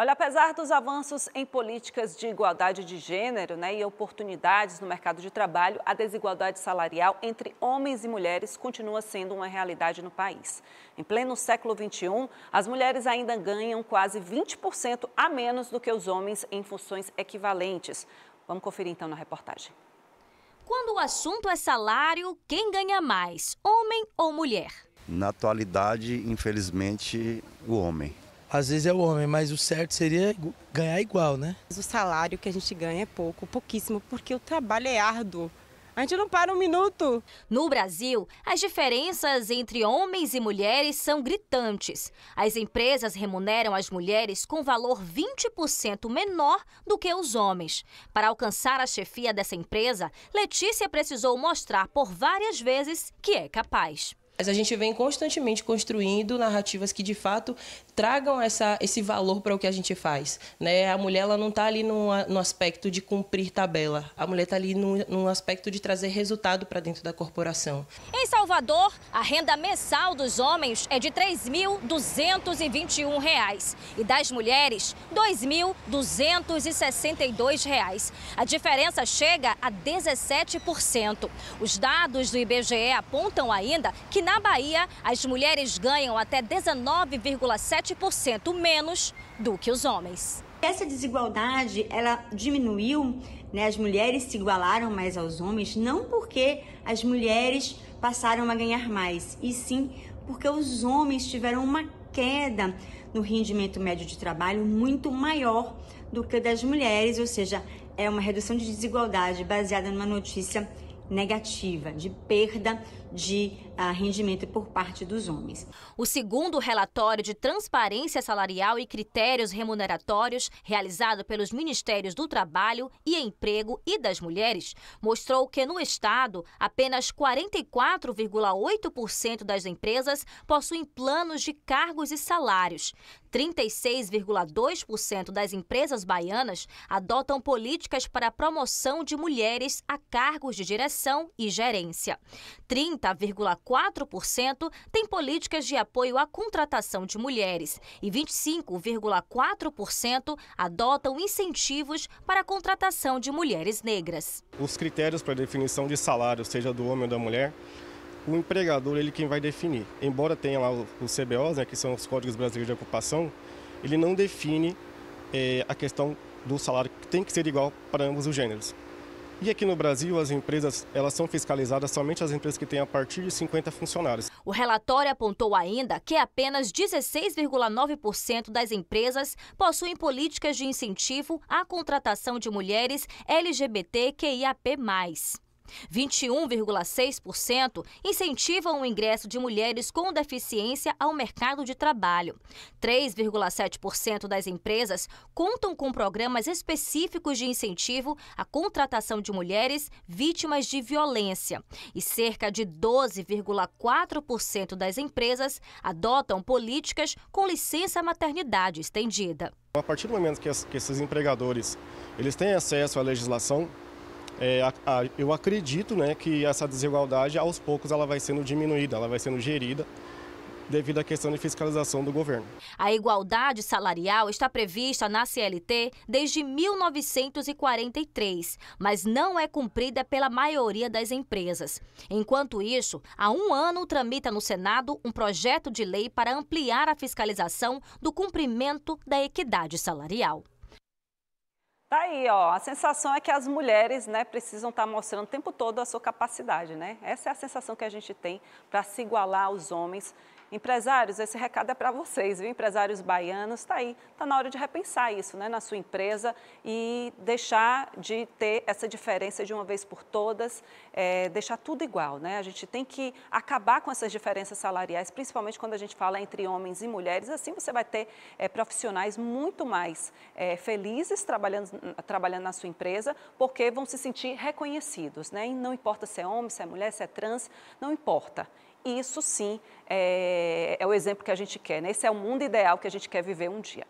Olha, apesar dos avanços em políticas de igualdade de gênero né, e oportunidades no mercado de trabalho, a desigualdade salarial entre homens e mulheres continua sendo uma realidade no país. Em pleno século XXI, as mulheres ainda ganham quase 20% a menos do que os homens em funções equivalentes. Vamos conferir então na reportagem. Quando o assunto é salário, quem ganha mais, homem ou mulher? Na atualidade, infelizmente, o homem às vezes é o homem, mas o certo seria ganhar igual, né? O salário que a gente ganha é pouco, pouquíssimo, porque o trabalho é árduo. A gente não para um minuto. No Brasil, as diferenças entre homens e mulheres são gritantes. As empresas remuneram as mulheres com valor 20% menor do que os homens. Para alcançar a chefia dessa empresa, Letícia precisou mostrar por várias vezes que é capaz mas a gente vem constantemente construindo narrativas que de fato tragam essa, esse valor para o que a gente faz. Né? A mulher ela não está ali no no aspecto de cumprir tabela, a mulher está ali no num aspecto de trazer resultado para dentro da corporação. Em Salvador, a renda mensal dos homens é de R$ 3.221 e das mulheres R$ 2.262. A diferença chega a 17%. Os dados do IBGE apontam ainda que na na Bahia, as mulheres ganham até 19,7% menos do que os homens. Essa desigualdade, ela diminuiu, né? As mulheres se igualaram mais aos homens, não porque as mulheres passaram a ganhar mais, e sim porque os homens tiveram uma queda no rendimento médio de trabalho muito maior do que das mulheres, ou seja, é uma redução de desigualdade baseada numa notícia negativa, de perda de uh, rendimento por parte dos homens. O segundo relatório de transparência salarial e critérios remuneratórios, realizado pelos Ministérios do Trabalho e Emprego e das Mulheres, mostrou que no Estado, apenas 44,8% das empresas possuem planos de cargos e salários. 36,2% das empresas baianas adotam políticas para a promoção de mulheres a cargos de direção e gerência. 30,4% têm políticas de apoio à contratação de mulheres e 25,4% adotam incentivos para a contratação de mulheres negras. Os critérios para definição de salário, seja do homem ou da mulher, o empregador ele é quem vai definir. Embora tenha lá os CBOs, né, que são os Códigos Brasileiros de Ocupação, ele não define é, a questão do salário que tem que ser igual para ambos os gêneros. E aqui no Brasil, as empresas elas são fiscalizadas somente as empresas que têm a partir de 50 funcionários. O relatório apontou ainda que apenas 16,9% das empresas possuem políticas de incentivo à contratação de mulheres LGBTQIAP+. 21,6% incentivam o ingresso de mulheres com deficiência ao mercado de trabalho. 3,7% das empresas contam com programas específicos de incentivo à contratação de mulheres vítimas de violência. E cerca de 12,4% das empresas adotam políticas com licença maternidade estendida. A partir do momento que, esses empregadores eles têm acesso à legislação é, a, a, eu acredito né, que essa desigualdade, aos poucos, ela vai sendo diminuída, ela vai sendo gerida devido à questão de fiscalização do governo. A igualdade salarial está prevista na CLT desde 1943, mas não é cumprida pela maioria das empresas. Enquanto isso, há um ano tramita no Senado um projeto de lei para ampliar a fiscalização do cumprimento da equidade salarial. Tá aí, ó. A sensação é que as mulheres, né, precisam estar tá mostrando o tempo todo a sua capacidade, né? Essa é a sensação que a gente tem para se igualar aos homens Empresários, esse recado é para vocês, viu? Empresários baianos, está aí, está na hora de repensar isso né, na sua empresa e deixar de ter essa diferença de uma vez por todas, é, deixar tudo igual. Né? A gente tem que acabar com essas diferenças salariais, principalmente quando a gente fala entre homens e mulheres, assim você vai ter é, profissionais muito mais é, felizes trabalhando, trabalhando na sua empresa, porque vão se sentir reconhecidos, né? E não importa se é homem, se é mulher, se é trans, não importa. Isso sim é, é o exemplo que a gente quer, né? Esse é o mundo ideal que a gente quer viver um dia.